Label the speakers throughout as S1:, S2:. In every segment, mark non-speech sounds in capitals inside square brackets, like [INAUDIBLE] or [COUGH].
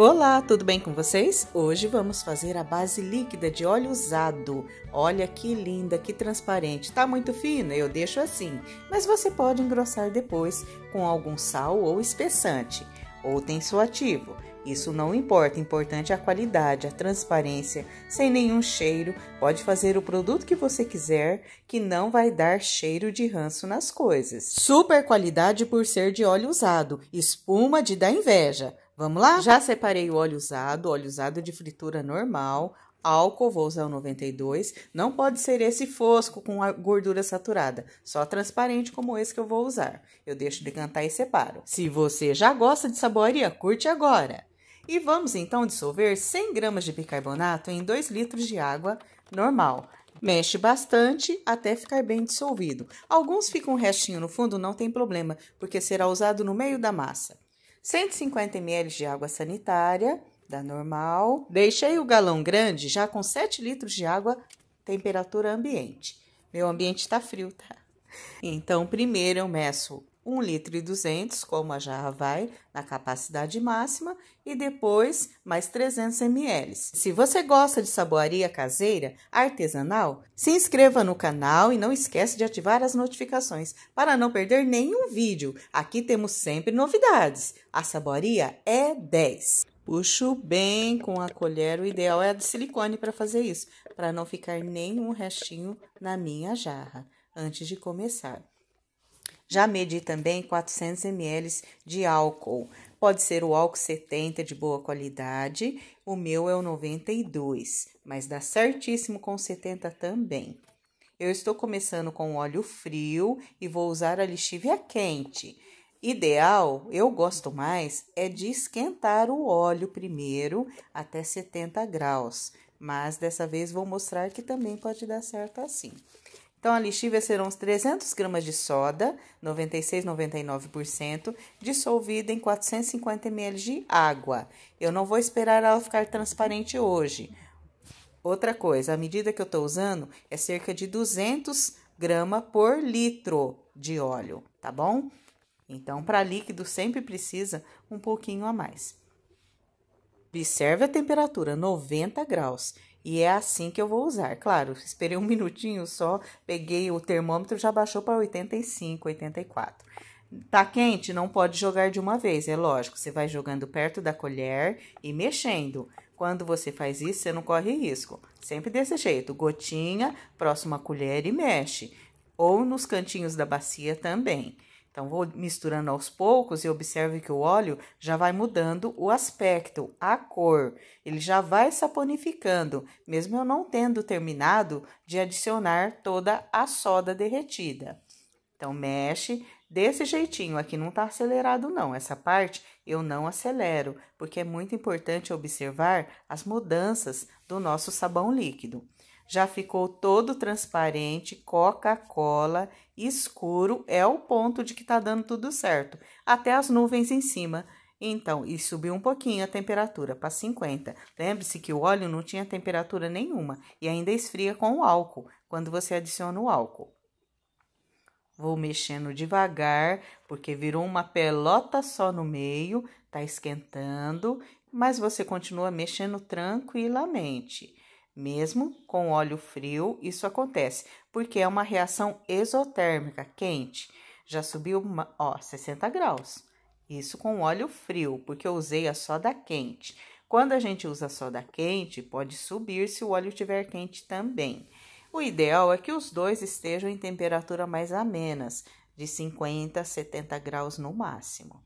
S1: Olá, tudo bem com vocês? Hoje vamos fazer a base líquida de óleo usado. Olha que linda, que transparente. Tá muito fina, eu deixo assim, mas você pode engrossar depois com algum sal ou espessante ou ativo. Isso não importa, importante é a qualidade, a transparência, sem nenhum cheiro. Pode fazer o produto que você quiser, que não vai dar cheiro de ranço nas coisas. Super qualidade por ser de óleo usado, espuma de dar inveja. Vamos lá? Já separei o óleo usado, óleo usado é de fritura normal, álcool, vou usar o 92. Não pode ser esse fosco com a gordura saturada, só transparente como esse que eu vou usar. Eu deixo decantar e separo. Se você já gosta de saboaria, curte agora. E vamos então dissolver 100 gramas de bicarbonato em 2 litros de água normal. Mexe bastante até ficar bem dissolvido. Alguns ficam um restinho no fundo, não tem problema, porque será usado no meio da massa. 150 ml de água sanitária, da normal. Deixei o galão grande já com 7 litros de água, temperatura ambiente. Meu ambiente está frio, tá? Então, primeiro eu meço 1 litro e 200, como a jarra vai na capacidade máxima, e depois mais 300 ml. Se você gosta de saboaria caseira, artesanal, se inscreva no canal e não esquece de ativar as notificações para não perder nenhum vídeo. Aqui temos sempre novidades. A saboaria é 10. Puxo bem com a colher, o ideal é a de silicone para fazer isso, para não ficar nenhum restinho na minha jarra antes de começar. Já medi também 400 ml de álcool. Pode ser o álcool 70 de boa qualidade, o meu é o 92, mas dá certíssimo com 70 também. Eu estou começando com óleo frio e vou usar a lixívia quente. Ideal, eu gosto mais, é de esquentar o óleo primeiro até 70 graus, mas dessa vez vou mostrar que também pode dar certo assim. Então, a lixívia serão uns 300 gramas de soda, 96,99%, dissolvida em 450 ml de água. Eu não vou esperar ela ficar transparente hoje. Outra coisa, a medida que eu estou usando é cerca de 200 gramas por litro de óleo, tá bom? Então, para líquido sempre precisa um pouquinho a mais. Observe a temperatura, 90 graus. E é assim que eu vou usar, claro. Esperei um [LAUGHS] minutinho só, peguei o termômetro, já baixou para 85, 84. Tá quente, não pode jogar de uma vez, é lógico. Você vai jogando perto da colher e mexendo. Quando você faz isso, você não corre risco. Sempre desse jeito, gotinha, próxima colher e mexe. Ou nos cantinhos da bacia também. Então, vou misturando aos poucos e observe que o óleo já vai mudando o aspecto, a cor, ele já vai saponificando, mesmo eu não tendo terminado de adicionar toda a soda derretida. Então, mexe desse jeitinho, aqui não está acelerado não, essa parte eu não acelero, porque é muito importante observar as mudanças do nosso sabão líquido já ficou todo transparente, Coca-Cola, escuro, é o ponto de que está dando tudo certo, até as nuvens em cima. Então, e subiu um pouquinho a temperatura para 50. Lembre-se que o óleo não tinha temperatura nenhuma e ainda esfria com o álcool, quando você adiciona o álcool. Vou mexendo devagar, porque virou uma pelota só no meio, tá esquentando, mas você continua mexendo tranquilamente. Mesmo com óleo frio, isso acontece, porque é uma reação exotérmica, quente. Já subiu, ó, 60 graus. Isso com óleo frio, porque eu usei a soda quente. Quando a gente usa soda quente, pode subir se o óleo estiver quente também. O ideal é que os dois estejam em temperatura mais amenas, de 50 a 70 graus no máximo.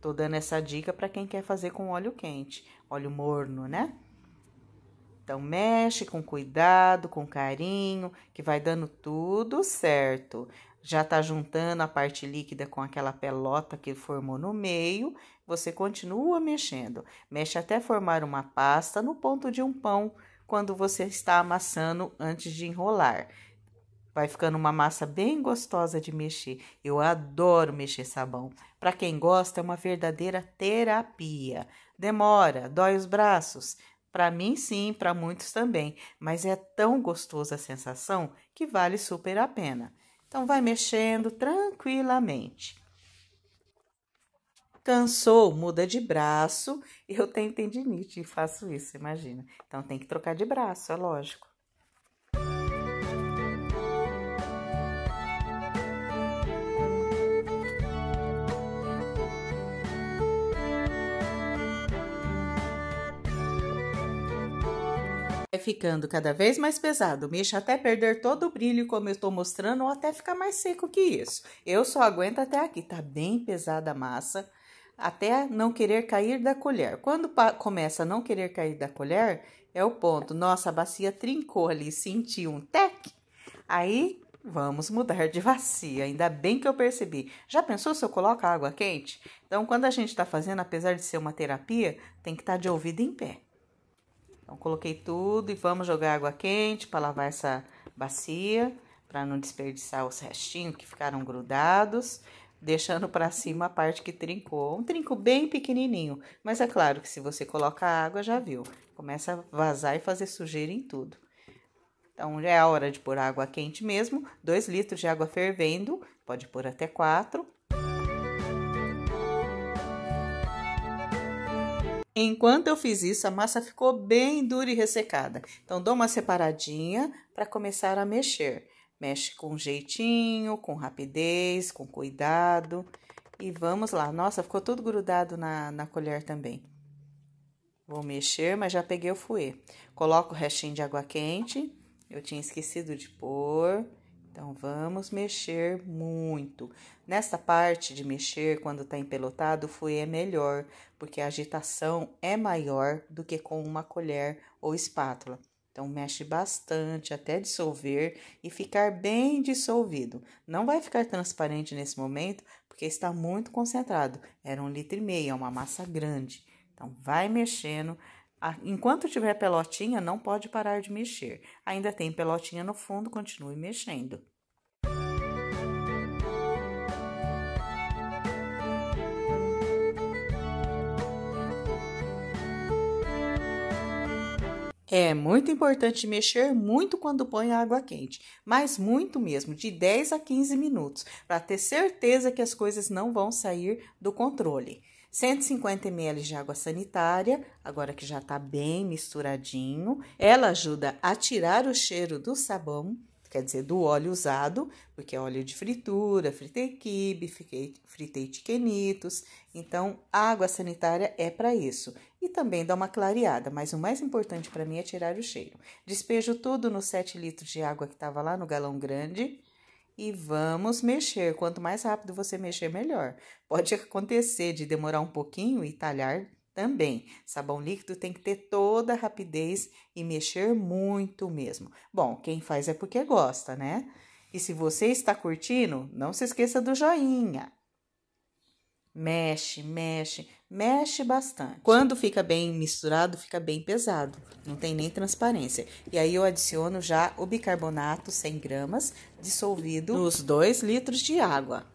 S1: Tô dando essa dica para quem quer fazer com óleo quente, óleo morno, né? Então, mexe com cuidado, com carinho, que vai dando tudo certo. Já tá juntando a parte líquida com aquela pelota que formou no meio, você continua mexendo. Mexe até formar uma pasta no ponto de um pão, quando você está amassando antes de enrolar. Vai ficando uma massa bem gostosa de mexer. Eu adoro mexer sabão. Para quem gosta, é uma verdadeira terapia. Demora, dói os braços, para mim, sim, para muitos também, mas é tão gostosa a sensação que vale super a pena. Então, vai mexendo tranquilamente. Cansou, muda de braço. Eu tenho tendinite e faço isso, imagina. Então, tem que trocar de braço, é lógico. vai é ficando cada vez mais pesado, mexa até perder todo o brilho como eu estou mostrando ou até ficar mais seco que isso. Eu só aguento até aqui, tá bem pesada a massa, até não querer cair da colher. Quando começa a não querer cair da colher, é o ponto. Nossa, a bacia trincou ali, senti um tec. Aí Vamos mudar de bacia, ainda bem que eu percebi. Já pensou se eu coloco água quente? Então, quando a gente está fazendo, apesar de ser uma terapia, tem que estar tá de ouvido em pé. Então, coloquei tudo e vamos jogar água quente para lavar essa bacia, para não desperdiçar os restinhos que ficaram grudados, deixando para cima a parte que trincou. Um trinco bem pequenininho, mas é claro que se você coloca água, já viu, começa a vazar e fazer sujeira em tudo. Então, já é a hora de pôr água quente mesmo, 2 litros de água fervendo, pode pôr até 4, Enquanto eu fiz isso, a massa ficou bem dura e ressecada. Então, dou uma separadinha para começar a mexer. Mexe com jeitinho, com rapidez, com cuidado. E vamos lá. Nossa, ficou tudo grudado na, na colher também. Vou mexer, mas já peguei o fouet. Coloco o restinho de água quente. Eu tinha esquecido de pôr. Então, vamos mexer muito. Nessa parte de mexer, quando está empelotado, o fouet é melhor, porque a agitação é maior do que com uma colher ou espátula. Então, mexe bastante até dissolver e ficar bem dissolvido. Não vai ficar transparente nesse momento, porque está muito concentrado. Era um litro e meio, é uma massa grande. Então, vai mexendo Enquanto tiver pelotinha, não pode parar de mexer. Ainda tem pelotinha no fundo, continue mexendo. É muito importante mexer muito quando põe água quente, mas muito mesmo, de 10 a 15 minutos, para ter certeza que as coisas não vão sair do controle. 150 ml de água sanitária, agora que já está bem misturadinho. Ela ajuda a tirar o cheiro do sabão, quer dizer, do óleo usado, porque é óleo de fritura, fritei quibe, fritei tiquenitos. Então, a água sanitária é para isso. E também dá uma clareada, mas o mais importante para mim é tirar o cheiro. Despejo tudo nos 7 litros de água que estava lá no galão grande e vamos mexer. Quanto mais rápido você mexer, melhor. Pode acontecer de demorar um pouquinho e talhar também. Sabão líquido tem que ter toda a rapidez e mexer muito mesmo. Bom, quem faz é porque gosta, né? E se você está curtindo, não se esqueça do joinha. Mexe, mexe, mexe bastante. Quando fica bem misturado, fica bem pesado, não tem nem transparência. E aí eu adiciono já o bicarbonato 100 gramas dissolvido nos 2 litros de água.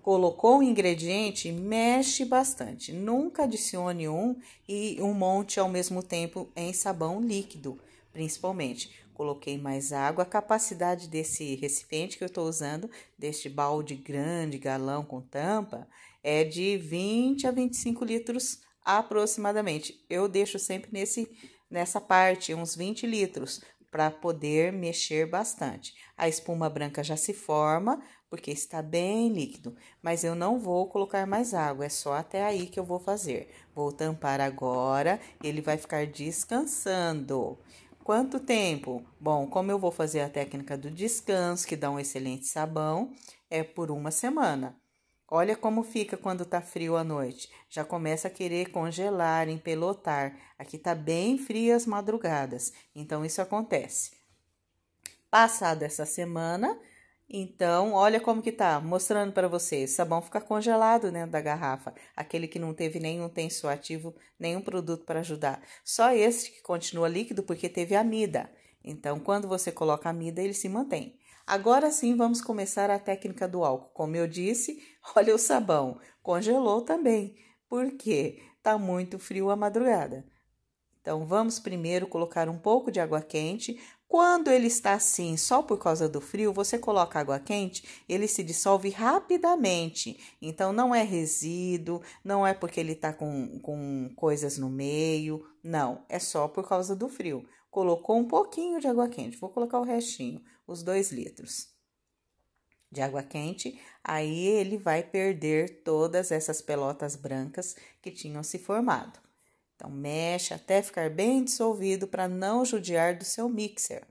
S1: Colocou o ingrediente, mexe bastante. Nunca adicione um e um monte ao mesmo tempo em sabão líquido, principalmente coloquei mais água. A capacidade desse recipiente que eu estou usando, deste balde grande, galão com tampa, é de 20 a 25 litros aproximadamente. Eu deixo sempre nesse nessa parte uns 20 litros para poder mexer bastante. A espuma branca já se forma porque está bem líquido, mas eu não vou colocar mais água, é só até aí que eu vou fazer. Vou tampar agora, ele vai ficar descansando. Quanto tempo? Bom, como eu vou fazer a técnica do descanso, que dá um excelente sabão, é por uma semana. Olha como fica quando tá frio à noite. Já começa a querer congelar, empelotar. Aqui tá bem frio as madrugadas. Então isso acontece. Passada essa semana, então, olha como que tá, mostrando para vocês. Tá o sabão fica congelado dentro né, da garrafa, aquele que não teve nenhum ativo, nenhum produto para ajudar. Só esse que continua líquido porque teve amida. Então, quando você coloca amida, ele se mantém. Agora sim vamos começar a técnica do álcool. Como eu disse, [LAUGHS] olha o sabão, congelou também, porque tá muito frio a madrugada. Então vamos primeiro colocar um pouco de água quente. Quando ele está assim, só por causa do frio, você coloca água quente, ele se dissolve rapidamente. Então não é resíduo, não é porque ele está com, com coisas no meio, não, é só por causa do frio. Colocou um pouquinho de água quente, vou colocar o restinho os dois litros de água quente, aí ele vai perder todas essas pelotas brancas que tinham se formado. Então, mexe até ficar bem dissolvido para não judiar do seu mixer.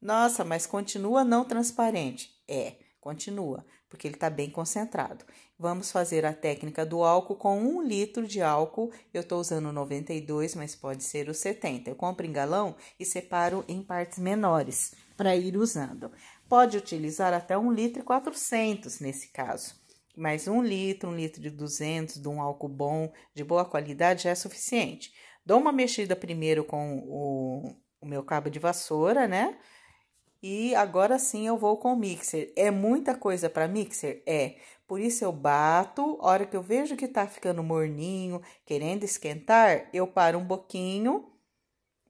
S1: Nossa, mas continua não transparente. É, continua, porque ele está bem concentrado. Vamos fazer a técnica do álcool com um litro de álcool. Eu estou usando 92, mas pode ser o 70. Eu compro em galão e separo em partes menores para ir usando. Pode utilizar até 1 litro e 400 nesse caso. Mas um litro, um litro de 200 de um álcool bom, de boa qualidade, já é suficiente. Dou uma mexida primeiro com o, o meu cabo de vassoura, né? E agora sim eu vou com o mixer. É muita coisa para mixer? É. Por isso eu bato, hora que eu vejo que tá ficando morninho, querendo esquentar, eu paro um pouquinho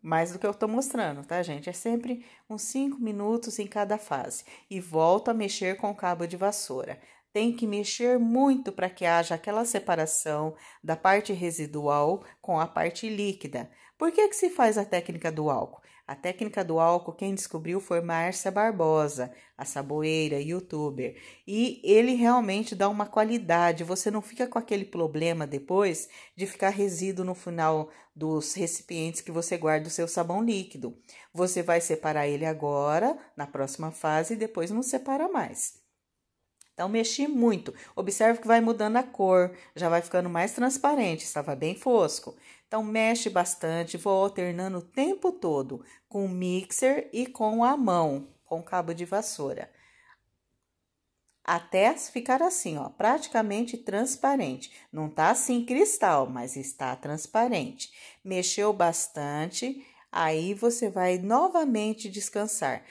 S1: mais do que eu estou mostrando, tá, gente? É sempre uns 5 minutos em cada fase e volto a mexer com o cabo de vassoura tem que mexer muito para que haja aquela separação da parte residual com a parte líquida. Por que, que se faz a técnica do álcool? A técnica do álcool quem descobriu foi Márcia Barbosa, a saboeira, youtuber. E ele realmente dá uma qualidade, você não fica com aquele problema depois de ficar resíduo no final dos recipientes que você guarda o seu sabão líquido. Você vai separar ele agora, na próxima fase, e depois não separa mais. Então, mexi muito. Observe que vai mudando a cor, já vai ficando mais transparente, estava bem fosco. Então, mexe bastante, vou alternando o tempo todo com o mixer e com a mão, com o cabo de vassoura. Até ficar assim, ó, praticamente transparente. Não tá assim cristal, mas está transparente. Mexeu bastante, aí você vai novamente descansar.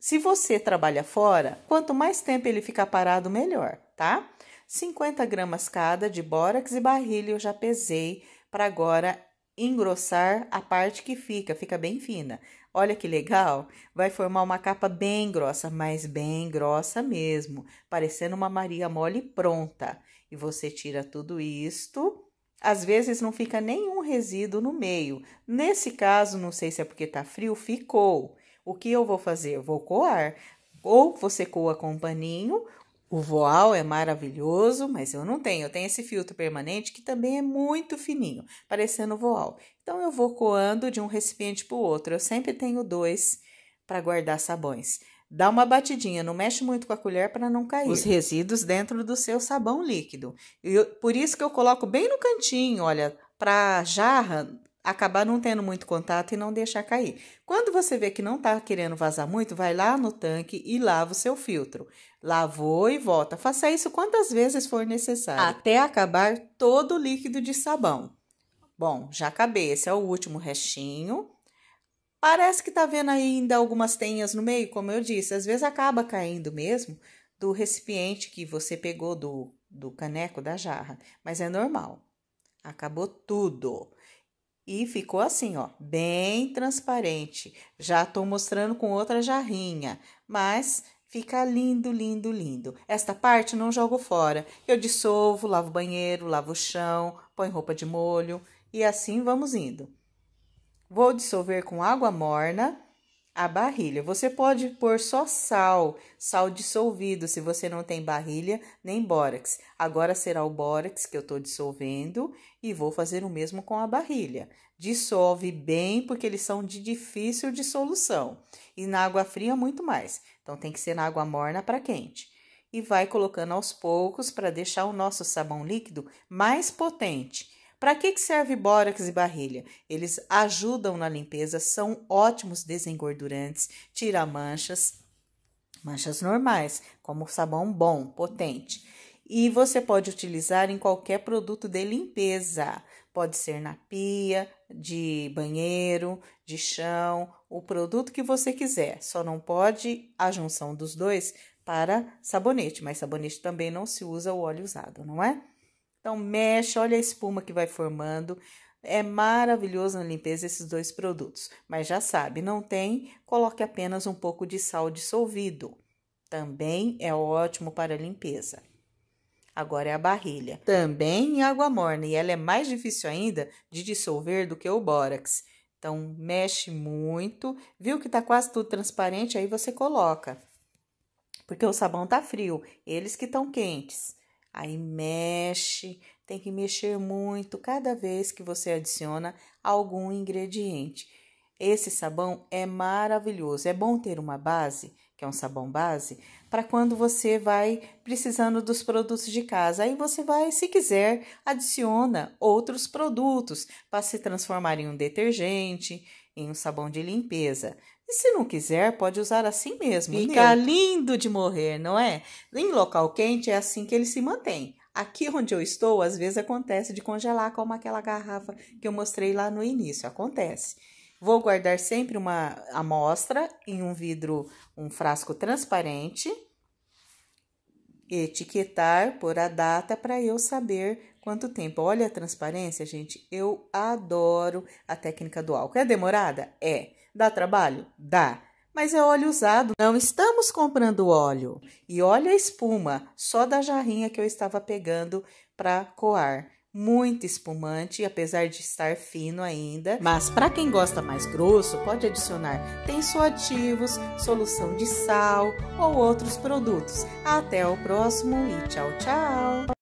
S1: Se você trabalha fora, quanto mais tempo ele ficar parado, melhor, tá? 50 gramas cada de bórax e barrilho eu já pesei para agora engrossar a parte que fica, fica bem fina. Olha que legal, vai formar uma capa bem grossa, mas bem grossa mesmo, parecendo uma maria mole pronta. E você tira tudo isto, às vezes não fica nenhum resíduo no meio. Nesse caso, não sei se é porque tá frio, ficou. O que eu vou fazer? Eu vou coar. Ou você coa com um paninho, o voal é maravilhoso, mas eu não tenho. Eu tenho esse filtro permanente que também é muito fininho, parecendo voal. Então eu vou coando de um recipiente para o outro. Eu sempre tenho dois para guardar sabões. Dá uma batidinha, não mexe muito com a colher para não cair. Os resíduos dentro do seu sabão líquido. Eu, por isso que eu coloco bem no cantinho, olha, para jarra acabar não tendo muito contato e não deixar cair. Quando você vê que não está querendo vazar muito, vai lá no tanque e lava o seu filtro. Lavou e volta. Faça isso quantas vezes for necessário, até acabar todo o líquido de sabão. Bom, já acabei, esse é o último restinho. Parece que tá vendo ainda algumas tenhas no meio, como eu disse, às vezes acaba caindo mesmo do recipiente que você pegou do, do caneco da jarra, mas é normal. Acabou tudo. E ficou assim, ó, bem transparente. Já estou mostrando com outra jarrinha, mas fica lindo, lindo, lindo. Esta parte não jogo fora. Eu dissolvo, lavo o banheiro, lavo o chão, põe roupa de molho e assim vamos indo. Vou dissolver com água morna a barrilha. Você pode pôr só sal, sal dissolvido, se você não tem barrilha nem bórax. Agora será o bórax que eu estou dissolvendo e vou fazer o mesmo com a barrilha. Dissolve bem porque eles são de difícil dissolução e na água fria muito mais. Então tem que ser na água morna para quente. E vai colocando aos poucos para deixar o nosso sabão líquido mais potente para que, que serve bórax e barrilha? Eles ajudam na limpeza, são ótimos desengordurantes, tira manchas, manchas normais, como sabão bom, potente. E você pode utilizar em qualquer produto de limpeza. Pode ser na pia, de banheiro, de chão, o produto que você quiser. Só não pode a junção dos dois para sabonete, mas sabonete também não se usa o óleo usado, não é? Então, mexe, olha a espuma que vai formando. É maravilhoso na limpeza esses dois produtos. Mas já sabe, não tem? Coloque apenas um pouco de sal dissolvido. Também é ótimo para limpeza. Agora é a barrilha. Também em água morna e ela é mais difícil ainda de dissolver do que o bórax. Então, mexe muito. Viu que tá quase tudo transparente? Aí você coloca. Porque o sabão tá frio, eles que estão quentes. Aí mexe, tem que mexer muito cada vez que você adiciona algum ingrediente. Esse sabão é maravilhoso. É bom ter uma base, que é um sabão base, para quando você vai precisando dos produtos de casa. Aí você vai, se quiser, adiciona outros produtos para se transformar em um detergente, em um sabão de limpeza. E se não quiser, pode usar assim mesmo. Fica neutro. lindo de morrer, não é? Em local quente é assim que ele se mantém. Aqui onde eu estou, às vezes acontece de congelar como aquela garrafa que eu mostrei lá no início. Acontece. Vou guardar sempre uma amostra em um vidro, um frasco transparente etiquetar, pôr a data para eu saber quanto tempo. Olha a transparência, gente, eu adoro a técnica do álcool. É demorada? É. Dá trabalho? Dá. Mas é óleo usado, não estamos comprando óleo. E olha a espuma, só da jarrinha que eu estava pegando para coar muito espumante, apesar de estar fino ainda. Mas para quem gosta mais grosso, pode adicionar tensoativos, solução de sal ou outros produtos. Até o próximo e tchau, tchau!